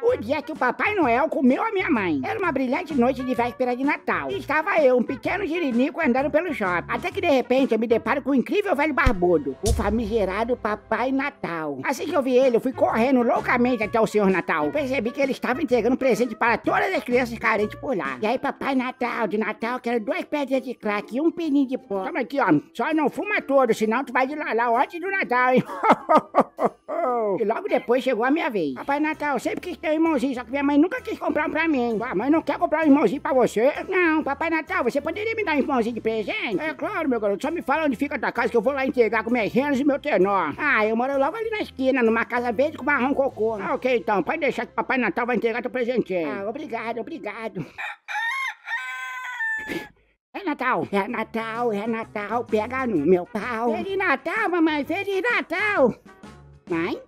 O dia que o Papai Noel comeu a minha mãe. Era uma brilhante noite de véspera de Natal. E estava eu, um pequeno girinico, andando pelo shopping. Até que de repente eu me deparo com o um incrível velho barbudo, o famigerado Papai Natal. Assim que eu vi ele, eu fui correndo loucamente até o Senhor Natal. E percebi que ele estava entregando presente para todas as crianças carentes por lá. E aí, Papai Natal, de Natal, quero duas pedras de crack e um pininho de pó. Toma aqui, ó. Só não fuma todo, senão tu vai de lá, lá antes do Natal, hein? E logo depois chegou a minha vez. Papai Natal sempre quis ter um irmãozinho, só que minha mãe nunca quis comprar um pra mim. Ah, mãe não quer comprar um irmãozinho pra você? Não, Papai Natal, você poderia me dar um irmãozinho de presente? É claro, meu garoto, só me fala onde fica a tua casa que eu vou lá entregar com minhas renas e meu tenor. Ah, eu moro logo ali na esquina, numa casa verde com marrom cocô. Ah, ok então, pode deixar que Papai Natal vai entregar teu presentinho. Ah, obrigado, obrigado. É Natal, é Natal, é Natal, pega no meu pau. Feliz Natal, mamãe, Feliz Natal. Mãe?